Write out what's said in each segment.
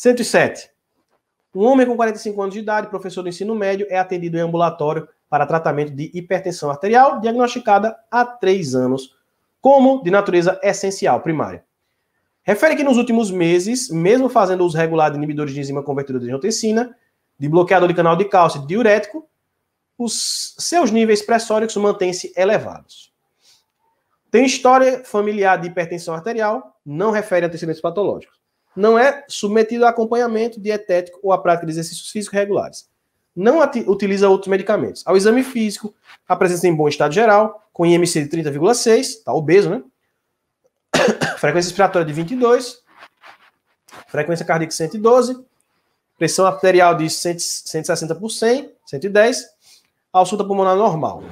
107. Um homem com 45 anos de idade, professor do ensino médio, é atendido em ambulatório para tratamento de hipertensão arterial diagnosticada há 3 anos, como de natureza essencial primária. Refere que nos últimos meses, mesmo fazendo uso regular de inibidores de enzima convertida de angiotensina, de bloqueador de canal de cálcio diurético, os seus níveis pressóricos mantêm-se elevados. Tem história familiar de hipertensão arterial, não refere a antecedentes patológicos não é submetido a acompanhamento dietético ou à prática de exercícios físicos regulares. Não utiliza outros medicamentos. Ao exame físico, apresenta em bom estado geral, com IMC de 30,6, está obeso, né? Frequência respiratória de 22, frequência cardíaca 112, pressão arterial de 160 por 100, 110, ausculta pulmonar normal.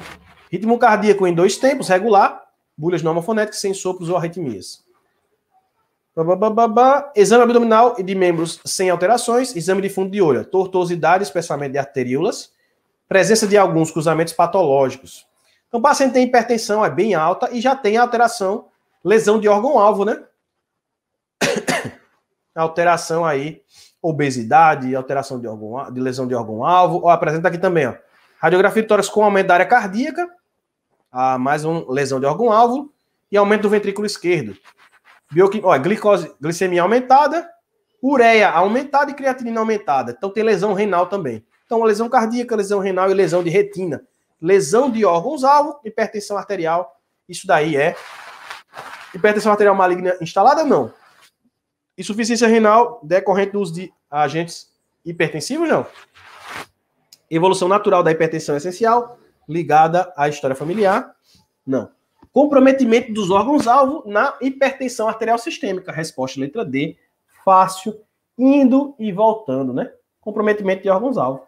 Ritmo cardíaco em dois tempos, regular, bolhas normofonéticas, sem sopros ou arritmias. Exame abdominal e de membros sem alterações. Exame de fundo de olho. Tortuosidade, especialmente de arteríolas. Presença de alguns cruzamentos patológicos. Então, o paciente tem hipertensão, é bem alta e já tem alteração, lesão de órgão-alvo, né? alteração aí, obesidade, alteração de, órgão, de lesão de órgão-alvo. Ó, apresenta aqui também, ó. Radiografia de tórax com aumento da área cardíaca, ah, mais uma lesão de órgão-alvo e aumento do ventrículo esquerdo. Bioquim... glicose, glicemia aumentada, ureia aumentada e creatinina aumentada. Então tem lesão renal também. Então, lesão cardíaca, lesão renal e lesão de retina. Lesão de órgãos-alvo, hipertensão arterial. Isso daí é hipertensão arterial maligna instalada? Não. Insuficiência renal decorrente do uso de agentes hipertensivos? Não. Evolução natural da hipertensão é essencial ligada à história familiar? Não. Comprometimento dos órgãos-alvo na hipertensão arterial sistêmica. Resposta letra D, fácil, indo e voltando, né? Comprometimento de órgãos-alvo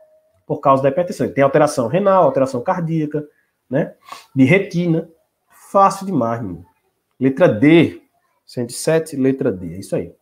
por causa da hipertensão. Tem alteração renal, alteração cardíaca, né? De retina. Fácil demais, menino. Letra D, 107, letra D, é isso aí.